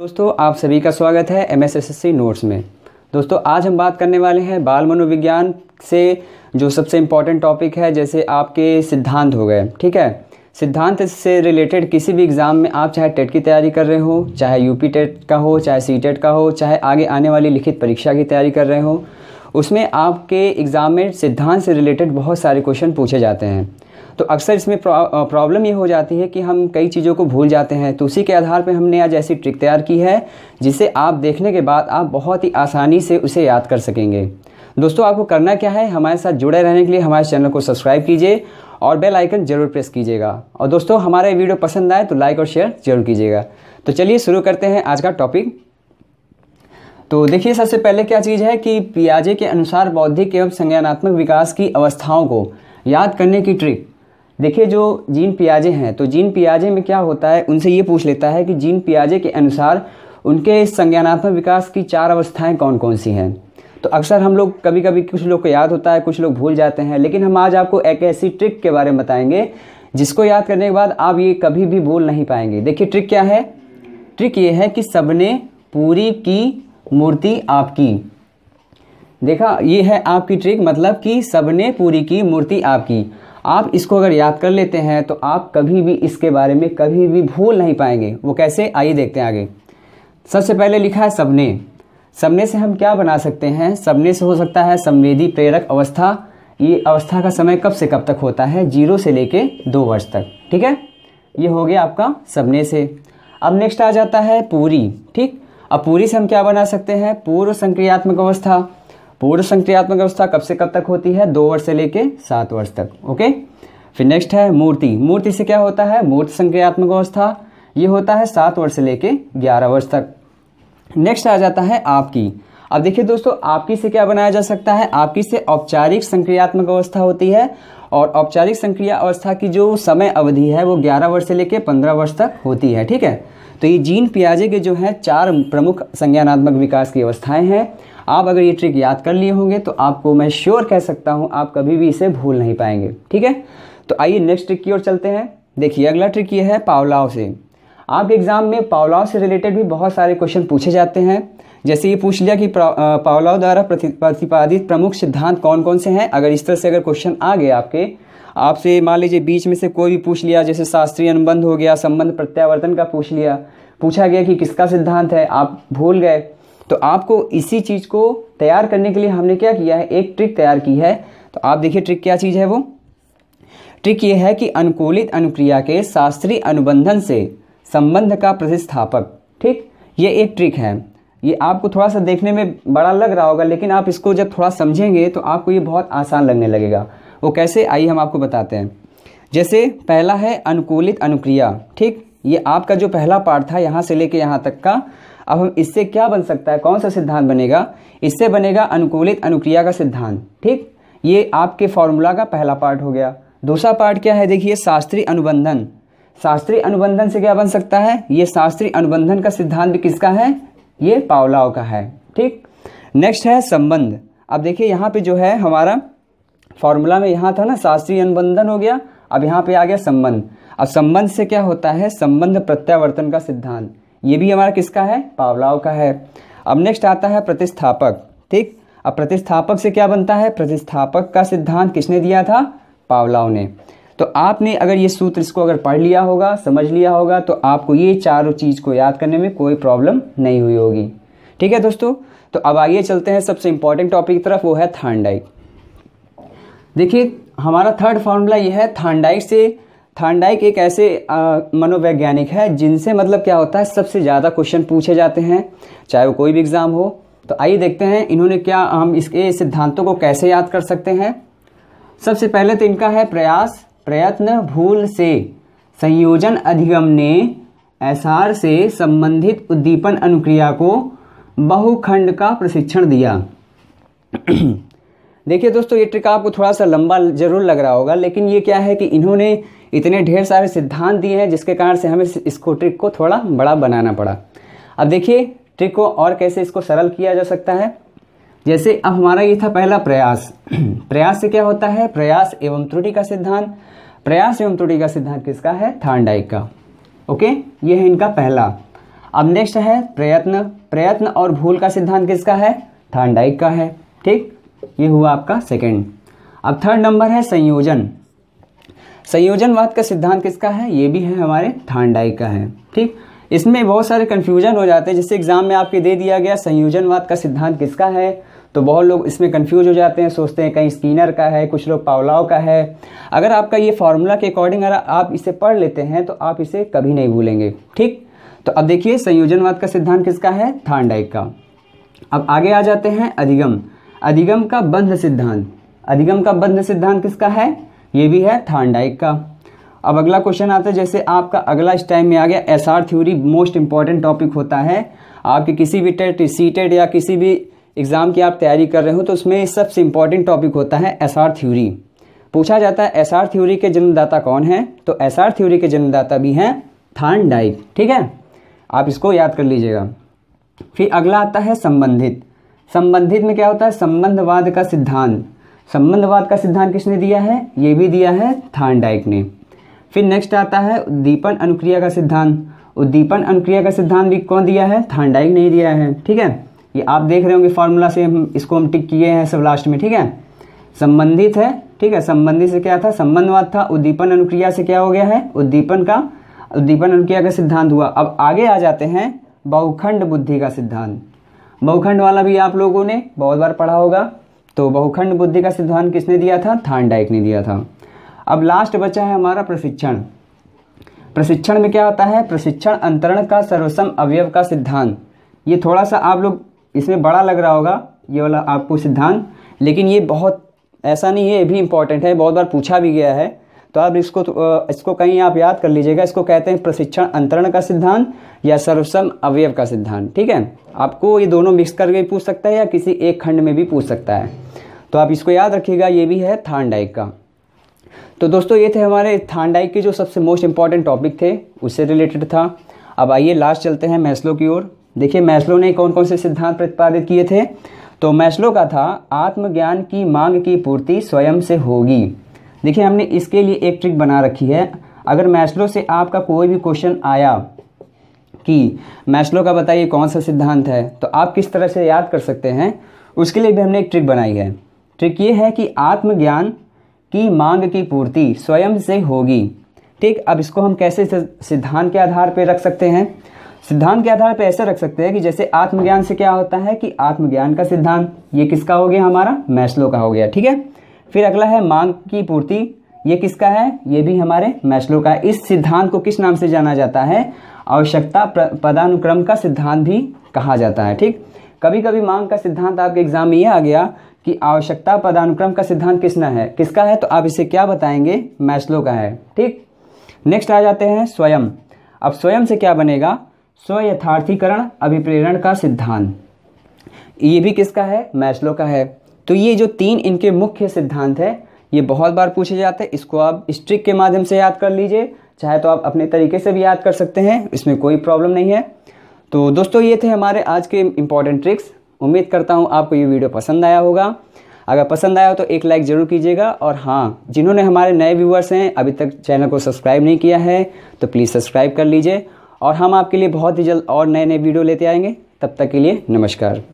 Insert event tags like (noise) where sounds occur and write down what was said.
दोस्तों आप सभी का स्वागत है एम एस नोट्स में दोस्तों आज हम बात करने वाले हैं बाल मनोविज्ञान से जो सबसे इम्पॉर्टेंट टॉपिक है जैसे आपके सिद्धांत हो गए ठीक है सिद्धांत से रिलेटेड किसी भी एग्ज़ाम में आप चाहे टेट की तैयारी कर रहे हो चाहे यूपी टेट का हो चाहे सी टेट का हो चाहे आगे आने वाली लिखित परीक्षा की तैयारी कर रहे हो उसमें आपके एग्ज़ाम में सिद्धांत से रिलेटेड बहुत सारे क्वेश्चन पूछे जाते हैं तो अक्सर इसमें प्रॉब्लम ये हो जाती है कि हम कई चीज़ों को भूल जाते हैं तो उसी के आधार पर हमने आज ऐसी ट्रिक तैयार की है जिसे आप देखने के बाद आप बहुत ही आसानी से उसे याद कर सकेंगे दोस्तों आपको करना क्या है हमारे साथ जुड़े रहने के लिए हमारे चैनल को सब्सक्राइब कीजिए और बेल आइकन जरूर प्रेस कीजिएगा और दोस्तों हमारा वीडियो पसंद आए तो लाइक और शेयर जरूर कीजिएगा तो चलिए शुरू करते हैं आज का टॉपिक तो देखिए सबसे पहले क्या चीज़ है कि पियाजे के अनुसार बौद्धिक एवं संज्ञानात्मक विकास की अवस्थाओं को याद करने की ट्रिक देखिए जो जीन पियाजे हैं तो जीन पियाजे में क्या होता है उनसे ये पूछ लेता है कि जीन पियाजे के अनुसार उनके संज्ञानात्मक विकास की चार अवस्थाएं कौन कौन सी हैं तो अक्सर हम लोग कभी कभी कुछ लोग को याद होता है कुछ लोग भूल जाते हैं लेकिन हम आज आपको एक ऐसी ट्रिक के बारे में बताएंगे जिसको याद करने के बाद आप ये कभी भी भूल नहीं पाएंगे देखिए ट्रिक क्या है ट्रिक ये है कि सबने पूरी की मूर्ति आपकी देखा ये है आपकी ट्रिक मतलब कि सबने पूरी की मूर्ति आपकी आप इसको अगर याद कर लेते हैं तो आप कभी भी इसके बारे में कभी भी भूल नहीं पाएंगे वो कैसे आइए देखते हैं आगे सबसे पहले लिखा है सबने सबने से हम क्या बना सकते हैं सबने से हो सकता है संवेदी प्रेरक अवस्था ये अवस्था का समय कब से कब तक होता है जीरो से लेके दो वर्ष तक ठीक है ये हो गया आपका सबने से अब नेक्स्ट आ जाता है पूरी ठीक अब पूरी से हम क्या बना सकते हैं पूर्व संक्रियात्मक अवस्था पूर्व संक्रियात्मक अवस्था कब से कब तक होती है दो वर्ष से लेके सात वर्ष तक ओके फिर नेक्स्ट है मूर्ति मूर्ति से क्या होता है मूर्त संक्रियात्मक अवस्था ये होता है सात वर्ष से लेके ग्यारह वर्ष तक नेक्स्ट आ जाता है आपकी अब देखिए दोस्तों आपकी से क्या बनाया जा सकता है आपकी से औपचारिक संक्रियात्मक अवस्था होती है और औपचारिक संक्रिया अवस्था की जो समय अवधि है वो 11 वर्ष से लेकर 15 वर्ष तक होती है ठीक है तो ये जीन पियाजे के जो हैं चार प्रमुख संज्ञानात्मक विकास की अवस्थाएं हैं आप अगर ये ट्रिक याद कर लिए होंगे तो आपको मैं श्योर कह सकता हूँ आप कभी भी इसे भूल नहीं पाएंगे ठीक है तो आइए नेक्स्ट ट्रिक की ओर चलते हैं देखिए अगला ट्रिक ये है पावलाव से आपके एग्ज़ाम में पावलाव से रिलेटेड भी बहुत सारे क्वेश्चन पूछे जाते हैं जैसे ये पूछ लिया कि पावलाव द्वारा प्रतिपादित प्रमुख सिद्धांत कौन कौन से हैं अगर इस तरह से अगर क्वेश्चन आ गए आपके आपसे मान लीजिए बीच में से कोई भी पूछ लिया जैसे शास्त्रीय अनुबंध हो गया संबंध प्रत्यावर्तन का पूछ लिया पूछा गया कि किसका सिद्धांत है आप भूल गए तो आपको इसी चीज़ को तैयार करने के लिए हमने क्या किया है एक ट्रिक तैयार की है तो आप देखिए ट्रिक क्या चीज़ है वो ट्रिक ये है कि अनुकूलित अनुक्रिया के शास्त्रीय अनुबंधन से संबंध का प्रतिस्थापक ठीक ये एक ट्रिक है ये आपको थोड़ा सा देखने में बड़ा लग रहा होगा लेकिन आप इसको जब थोड़ा समझेंगे तो आपको ये बहुत आसान लगने लगेगा वो कैसे आइए हम आपको बताते हैं जैसे पहला है अनुकूलित अनुक्रिया ठीक ये आपका जो पहला पार्ट था यहाँ से लेके यहाँ तक का अब हम इससे क्या बन सकता है कौन सा सिद्धांत बनेगा इससे बनेगा अनुकूलित अनुक्रिया का सिद्धांत ठीक ये आपके फॉर्मूला का पहला पार्ट हो गया दूसरा पार्ट क्या है देखिए शास्त्रीय अनुबंधन शास्त्रीय अनुबंधन से क्या बन सकता है ये शास्त्रीय अनुबंधन का सिद्धांत भी किसका है ये पावलाव का है ठीक नेक्स्ट है संबंध अब देखिए यहाँ पे जो है हमारा फॉर्मूला में यहाँ था ना शास्त्रीय अनुबंधन हो गया अब यहाँ पे आ गया संबंध अब संबंध से क्या होता है संबंध प्रत्यावर्तन का सिद्धांत ये भी हमारा किसका है पावलाव का है अब नेक्स्ट आता है प्रतिस्थापक ठीक अब प्रतिस्थापक से क्या बनता है प्रतिस्थापक का सिद्धांत किसने दिया था पावलाव ने तो आपने अगर ये सूत्र इसको अगर पढ़ लिया होगा समझ लिया होगा तो आपको ये चारों चीज़ को याद करने में कोई प्रॉब्लम नहीं हुई होगी ठीक है दोस्तों तो अब आइए चलते हैं सबसे इम्पॉर्टेंट टॉपिक की तरफ वो है थांडाइक देखिए हमारा थर्ड फॉर्मूला ये है थांडाइक से थांडाइक एक ऐसे मनोवैज्ञानिक है जिनसे मतलब क्या होता है सबसे ज़्यादा क्वेश्चन पूछे जाते हैं चाहे वो कोई भी एग्ज़ाम हो तो आइए देखते हैं इन्होंने क्या हम इसके सिद्धांतों को कैसे याद कर सकते हैं सबसे पहले तो इनका है प्रयास प्रयत्न भूल से संयोजन अधिगम ने एसआर से संबंधित उद्दीपन अनुक्रिया को बहुखंड का प्रशिक्षण दिया (clears throat) देखिए दोस्तों ये ट्रिक आपको थोड़ा सा लंबा जरूर लग रहा होगा लेकिन ये क्या है कि इन्होंने इतने ढेर सारे सिद्धांत दिए हैं जिसके कारण से हमें इसको ट्रिक को थोड़ा बड़ा बनाना पड़ा अब देखिए ट्रिक को और कैसे इसको सरल किया जा सकता है जैसे अब हमारा ये था पहला प्रयास (clears throat) प्रयास से क्या होता है प्रयास एवं त्रुटि का सिद्धांत प्रयास एवं त्रुटि का सिद्धांत किसका है थानडाइक का ओके ये है इनका पहला अब नेक्स्ट है प्रयत्न प्रयत्न और भूल का सिद्धांत किसका है थानडाइक का है ठीक ये हुआ आपका सेकेंड अब थर्ड नंबर है संयोजन संयोजनवाद का सिद्धांत किसका है ये भी है हमारे ठांडाई का है ठीक इसमें बहुत सारे कन्फ्यूजन हो जाते हैं जैसे एग्ज़ाम में आपके दे दिया गया संयोजनवाद का सिद्धांत किसका है तो बहुत लोग इसमें कन्फ्यूज हो जाते हैं सोचते हैं कहीं स्किनर का है कुछ लोग पावलाव का है अगर आपका ये फार्मूला के अकॉर्डिंग अगर आप इसे पढ़ लेते हैं तो आप इसे कभी नहीं भूलेंगे ठीक तो अब देखिए संयोजनवाद का सिद्धांत किसका है थांडाइक का अब आगे आ जाते हैं अधिगम अधिगम का बंध सिद्धांत अधिगम का बंध सिद्धांत किसका है ये भी है थार्नडाइक का अब अगला क्वेश्चन आता है जैसे आपका अगला इस टाइम में आ गया S R theory most important topic होता है आपके किसी भी टेट सीटेड e या किसी भी एग्ज़ाम की आप तैयारी कर रहे हो तो उसमें सबसे इंपॉर्टेंट टॉपिक होता है एस आर थ्योरी पूछा जाता है एस आर थ्योरी के जन्मदाता कौन है तो एस आर थ्योरी के जन्मदाता भी हैं थान डाइक ठीक है आप इसको याद कर लीजिएगा फिर अगला आता है संबंधित संबंधित में क्या होता है संबंधवाद का सिद्धांत संबंधवाद का सिद्धांत किसने दिया है ये भी दिया है थानडाइक ने फिर नेक्स्ट आता है उद्दीपन अनुक्रिया का सिद्धांत उद्दीपन अनुक्रिया का सिद्धांत भी कौन दिया है थानडाइक ने दिया है ठीक है ये आप देख रहे होंगे फार्मूला से हम इसको हम टिक किए हैं सब लास्ट में ठीक है संबंधित है ठीक है संबंधित से क्या था संबंधवाद था उद्दीपन अनुक्रिया से क्या हो गया है उद्दीपन का उद्दीपन अनुक्रिया का सिद्धांत हुआ अब आगे आ जाते हैं बहुखंड बुद्धि का सिद्धांत बहुखंड वाला भी आप लोगों ने बहुत बार पढ़ा होगा तो बहुखंड बुद्धि का सिद्धांत किसने दिया था थानडाइक ने दिया था अब लास्ट बचा है हमारा प्रशिक्षण प्रशिक्षण में क्या होता है प्रशिक्षण अंतरण का सर्वसम अवयव का सिद्धांत ये थोड़ा सा आप लोग इसमें बड़ा लग रहा होगा ये वाला आपको सिद्धांत लेकिन ये बहुत ऐसा नहीं है ये भी इम्पॉर्टेंट है बहुत बार पूछा भी गया है तो आप इसको तो, इसको कहीं आप याद कर लीजिएगा इसको कहते हैं प्रशिक्षण अंतरण का सिद्धांत या सर्वसम अवयव का सिद्धांत ठीक है आपको ये दोनों मिक्स करके पूछ सकता है या किसी एक खंड में भी पूछ सकता है तो आप इसको याद रखिएगा ये भी है थानडाइक का तो दोस्तों ये थे हमारे थानडाइक के जो सबसे मोस्ट इंपॉर्टेंट टॉपिक थे उससे रिलेटेड था अब आइए लास्ट चलते हैं मैस्लो की ओर देखिए मैस्लो ने कौन कौन से सिद्धांत प्रतिपादित किए थे तो मैस्लो का था आत्मज्ञान की मांग की पूर्ति स्वयं से होगी देखिए हमने इसके लिए एक ट्रिक बना रखी है अगर मैस्लो से आपका कोई भी क्वेश्चन आया कि मैस्लो का बताइए कौन सा सिद्धांत है तो आप किस तरह से याद कर सकते हैं उसके लिए भी हमने एक ट्रिक बनाई है ट्रिक ये है कि आत्मज्ञान की मांग की पूर्ति स्वयं से होगी ठीक अब इसको हम कैसे सिद्धांत के आधार पर रख सकते हैं सिद्धांत के आधार पर ऐसे रख सकते हैं कि जैसे आत्मज्ञान से क्या होता है कि आत्मज्ञान का सिद्धांत ये किसका हो गया हमारा मैस्लो का हो गया ठीक है फिर अगला है मांग की पूर्ति ये किसका है ये भी हमारे मैस्लो का है इस सिद्धांत को किस नाम से जाना जाता है आवश्यकता पदानुक्रम का सिद्धांत भी कहा जाता है ठीक कभी कभी मांग का सिद्धांत आपके एग्जाम में ये आ गया कि आवश्यकता पदानुक्रम का सिद्धांत किसना है किसका है तो आप इसे क्या बताएंगे मैस्लो का है ठीक नेक्स्ट आ जाते हैं स्वयं अब स्वयं से क्या बनेगा स्वयथार्थीकरण अभिप्रेरण का सिद्धांत ये भी किसका है मैस्लो का है तो ये जो तीन इनके मुख्य सिद्धांत है ये बहुत बार पूछे जाते हैं इसको आप स्ट्रिक के माध्यम से याद कर लीजिए चाहे तो आप अपने तरीके से भी याद कर सकते हैं इसमें कोई प्रॉब्लम नहीं है तो दोस्तों ये थे हमारे आज के इम्पॉर्टेंट ट्रिक्स उम्मीद करता हूँ आपको ये वीडियो पसंद आया होगा अगर पसंद आया हो तो एक लाइक ज़रूर कीजिएगा और हाँ जिन्होंने हमारे नए व्यूअर्स हैं अभी तक चैनल को सब्सक्राइब नहीं किया है तो प्लीज़ सब्सक्राइब कर लीजिए और हम आपके लिए बहुत ही जल्द और नए नए वीडियो लेते आएंगे तब तक के लिए नमस्कार